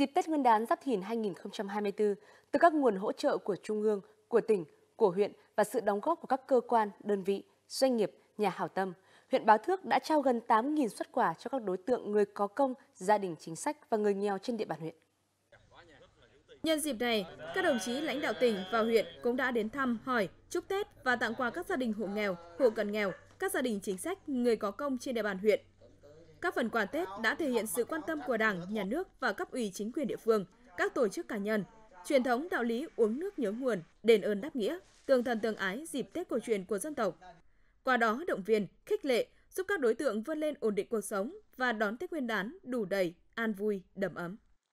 Dịp Tết Nguyên đán Giáp Thìn 2024, từ các nguồn hỗ trợ của Trung ương, của tỉnh, của huyện và sự đóng góp của các cơ quan, đơn vị, doanh nghiệp, nhà hảo tâm, huyện Báo Thước đã trao gần 8.000 xuất quà cho các đối tượng người có công, gia đình chính sách và người nghèo trên địa bàn huyện. Nhân dịp này, các đồng chí lãnh đạo tỉnh và huyện cũng đã đến thăm, hỏi, chúc Tết và tặng quà các gia đình hộ nghèo, hộ cận nghèo, các gia đình chính sách, người có công trên địa bàn huyện. Các phần quà Tết đã thể hiện sự quan tâm của Đảng, Nhà nước và cấp ủy chính quyền địa phương, các tổ chức cá nhân. Truyền thống đạo lý uống nước nhớ nguồn, đền ơn đáp nghĩa, tương thân tương ái dịp Tết cổ truyền của dân tộc. Qua đó động viên, khích lệ, giúp các đối tượng vươn lên ổn định cuộc sống và đón Tết Nguyên đán đủ đầy, an vui, đầm ấm.